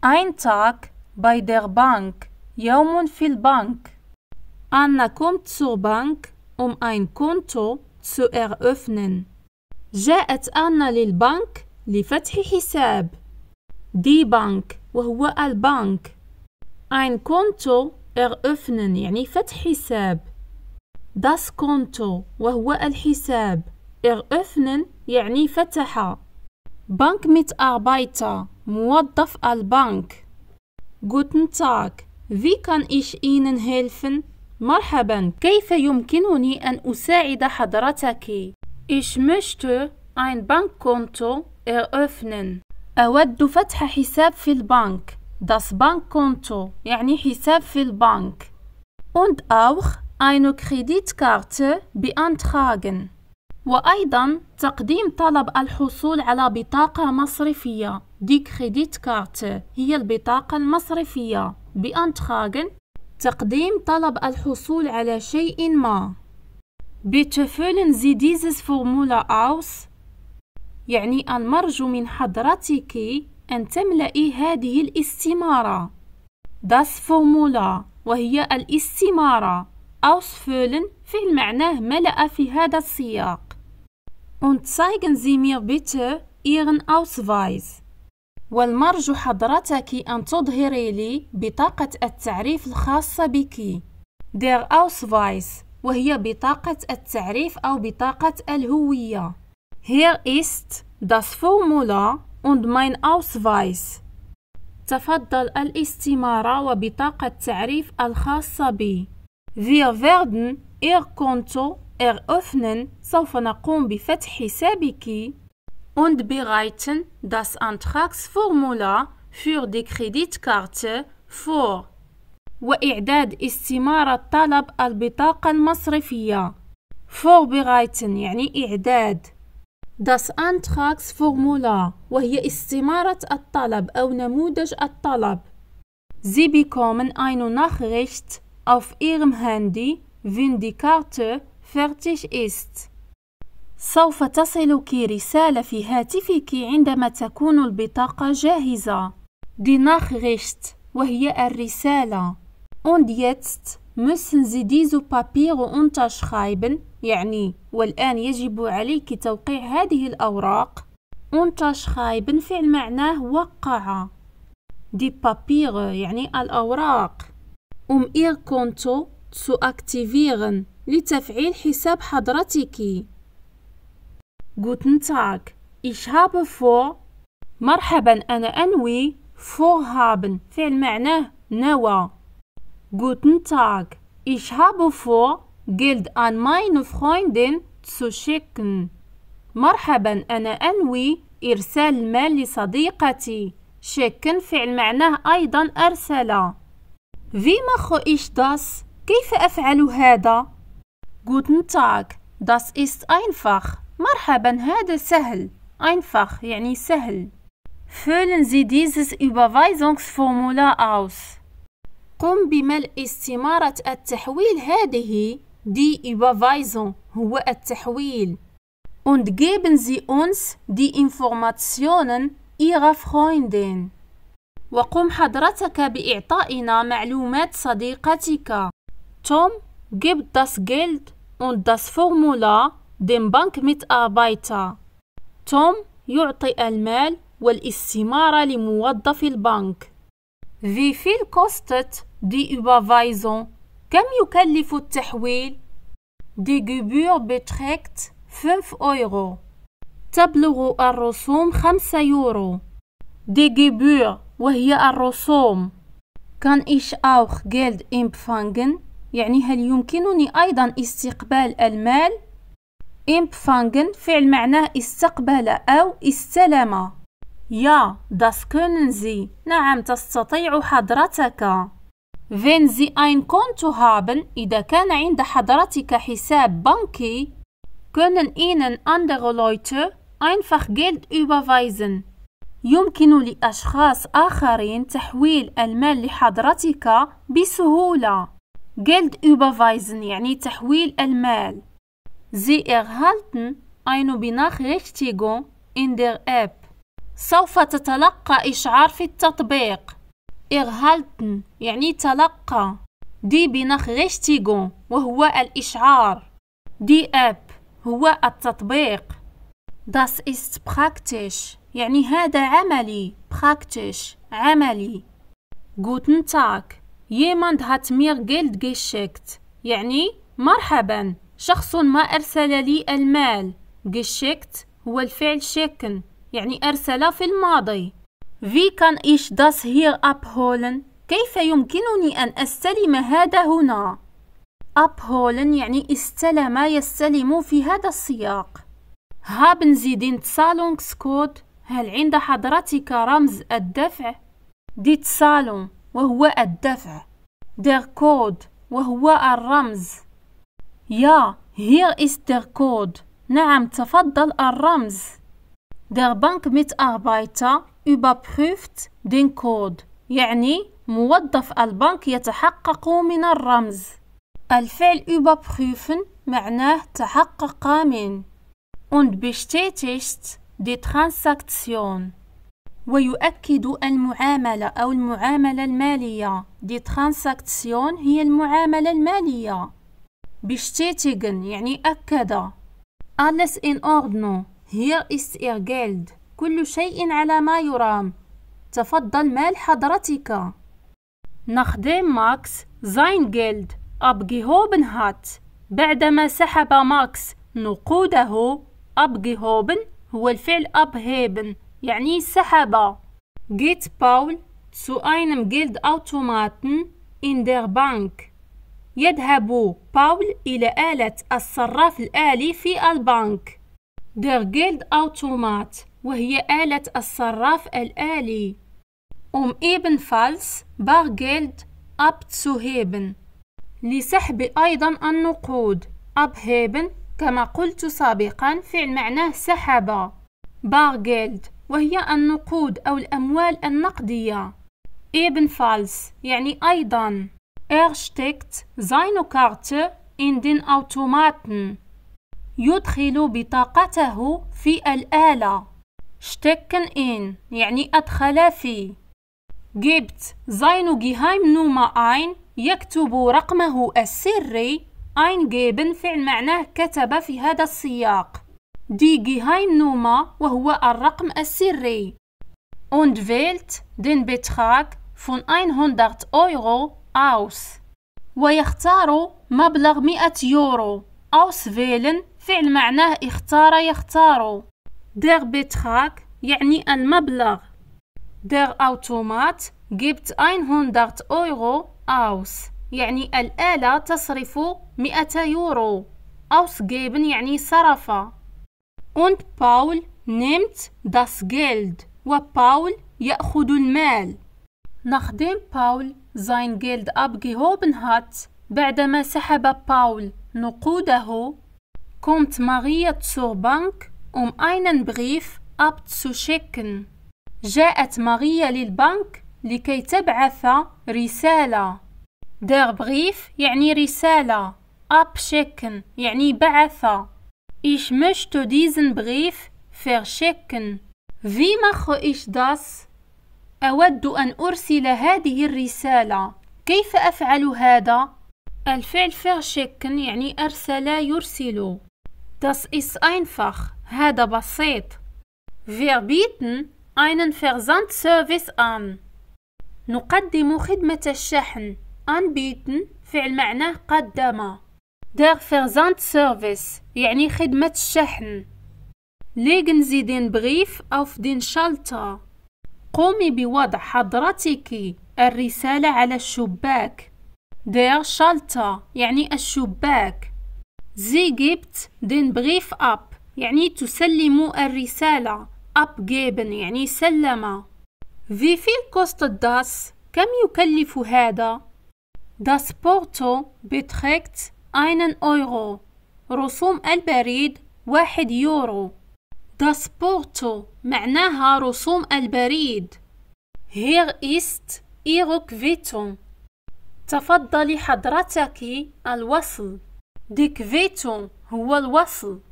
Ein Tag bei der Bank, يوم في البنك. Anna kommt zur Bank, um ein Konto zu eröffnen. جاءت أنا للبنك لفتح حساب. Die Bank وهو البنك. Ein Konto eröffnen يعني فتح حساب. Das Konto وهو الحساب. eröffnen يعني فتح. Bank mit Arbeiter موظف البنك Guten Tag. Wie kann ich Ihnen helfen? مرحبا. كيف يمكنني أن أساعد حضرتك؟ Ich möchte ein Bankkonto eröffnen. أود فتح حساب في البنك. Das Bankkonto يعني حساب في البنك. Und auch eine Kreditkarte beantragen. وأيضا تقديم طلب الحصول على بطاقة مصرفية دي كريديت كارت هي البطاقة المصرفية بأنتخاغن تقديم طلب الحصول على شيء ما بتفولن زي ديزز فورمولا أوس يعني المرجو من حضرتك أن تملئي هذه الاستمارة داس فورمولا وهي الاستمارة أوس فولن في معناه ملأ في هذا السياق und zeigen Sie mir bitte Ihren Ausweis. والمرجو حضرتك أن تظهري لي بطاقة التعريف الخاصة بك der Ausweis وهي بطاقة التعريف أو بطاقة الهوية Hier ist das Formular und mein Ausweis تفضل الاستمارة وبطاقة التعريف الخاصة بي Wir werden Ihr Konto Er öffnen سوف نقوم بفتح حسابك und bereiten das Antragsformular für die Kreditkarte vor. وإعداد استمارة طلب البطاقة المصرفية. Vorbereiten يعني إعداد. Das Antragsformular وهي استمارة الطلب أو نموذج الطلب. Sie bekommen eine Nachricht auf Ihrem Handy, wenn die Karte فيرتيش إست. سوف تصلك رسالة في هاتفك عندما تكون البطاقة جاهزة دي ديناخريشت وهي الرسالة und jetzt müssen Sie diese Papiere unterschreiben يعني والآن يجب عليك توقيع هذه الأوراق unterschreiben فعل معناه وقع دي papiere يعني الأوراق um إير كونتو zu aktivieren لتفعيل حساب حضرتك Guten Tag, ich habe vor مرحبا أنا أنوي vor haben فعل معناه نوى Guten Tag, ich habe vor Geld an meine Freundin zu schicken مرحبا أنا أنوي إرسال المال لصديقتي شكن فعل معناه أيضا أرسل Wie mache ich das? كيف أفعل هذا؟ Guten Tag. Das ist einfach. مرحبا هذا سهل. Einfach يعني سهل. Füllen Sie dieses Überweisungsformular aus. قم بملء استمارة التحويل هذه die Überweisung هو التحويل und geben Sie uns die Informationen Ihrer Freundin وقم حضرتك بإعطائنا معلومات صديقتك توم Gib das Geld und das Formular dem Bankmitarbeiter. توم يعطي المال والاستمارة لموظف البنك. Wie viel kostet die Überweisung? كم يكلف التحويل؟ Die Gebühr beträgt 5 Euro. تبلغ الرسوم 5 يورو. Die Gebühr وهي الرسوم. Kann ich auch Geld empfangen? يعني هل يمكنني أيضا استقبال المال؟ empfangen فعل معناه استقبل أو استلم يا das können Sie نعم تستطيع حضرتك wenn Sie ein Konto haben إذا كان عند حضرتك حساب بنكي können Ihnen andere Leute einfach Geld überweisen يمكن لأشخاص آخرين تحويل المال لحضرتك بسهولة Geld überweisen يعني تحويل المال Sie erhalten eine Benachrichtigung in der App سوف تتلقى إشعار في التطبيق erhalten يعني تلقى Die Benachrichtigung وهو الإشعار Die App هو التطبيق Das ist praktisch يعني هذا عملي praktisch عملي Guten Tag هات ميغ جيلد جيشكت يعني مرحبا شخص ما أرسل لي المال جيشكت هو الفعل شيكن يعني أرسل في الماضي كان إيش داس هير أب هولن كيف يمكنني أن أستلم هذا هنا؟ هولن يعني استلم يستلم في هذا السياق هابن زيدين تسالونكس كود هل عند حضرتك رمز الدفع؟ دي تسالون وهو الدفع der Code وهو الرمز يا hier ist der Code نعم تفضل الرمز der أربايتا überprüft den Code يعني موظف البنك يتحقق من الرمز الفعل überprüfen معناه تحقق من und bestätigt die Transaktion ويؤكد المعاملة أو المعاملة المالية دي ترانساكتسيون هي المعاملة المالية بشتيتيغن يعني أكد alles in Ordnung hier ist ihr Geld كل شيء على ما يرام تفضل مال حضرتك nachdem ماكس زين Geld abgehoben هات بعدما سحب ماكس نقوده abgehoben هو الفعل هيبن يعني جيت باول سو اينم جيلد اوتوماتن ان دير بانك يذهب باول إلى آلة الصراف الآلي في البنك جيلد اوتومات وهي آلة الصراف الآلي جيلد اب تسو هيبن لسحب أيضا النقود هيبن كما قلت سابقا فعل معناه بار جيلد وهي النقود أو الأموال النقدية ebenfalls يعني أيضا Er steckt seine Karte in den Automaten يدخل بطاقته في الآلة stecken in يعني أدخل في gibt seine Geheimnummer ein يكتب رقمه السري eingeben فعل معناه كتب في هذا السياق دي نوما وهو الرقم السري und wählt den Betrag von 100 Euro aus ويختار مبلغ 100 يورو auswählen فعل معناه اختار يختار der Betrag يعني المبلغ der Automat gibt 100 Euro aus يعني الآلة تصرف 100 يورو ausgeben يعني صرف Und Paul nimmt das Geld. وباول يأخذ المال. Nachdem Paul sein Geld abgehoben hat, بعدما سحب باول نقوده, kommt Maria zur Bank, um einen Brief abzuschicken. جاءت ماريا للبنك لكي تبعث رسالة. Der Brief يعني رسالة. abschicken يعني بعث. Ich möchte diesen Brief verschicken. Wie mache ich das? أود أن أرسل هذه الرسالة. كيف أفعل هذا؟ الفعل verschicken يعني أرسل يرسل. Das ist einfach. هذا بسيط. Wir bieten einen Versandservice an. نقدم خدمة الشحن. anbieten فعل معناه قدم. Der Versandservice يعني خدمة الشحن ليغن زيدين بغيف أوف دين شالتا قومي بوضع حضرتك الرسالة على الشباك دير شالتا يعني الشباك زي جبت دين بغيف أب يعني تسلم الرسالة أب جيبن يعني سلمة في فيل كوست داس كم يكلف هذا داس بورتو بتخيكت اينن اورو رسوم البريد واحد يورو داسبورتو معناها رسوم البريد هير ايست Ihre Quittung تفضلي حضرتك الوصل Die Quittung هو الوصل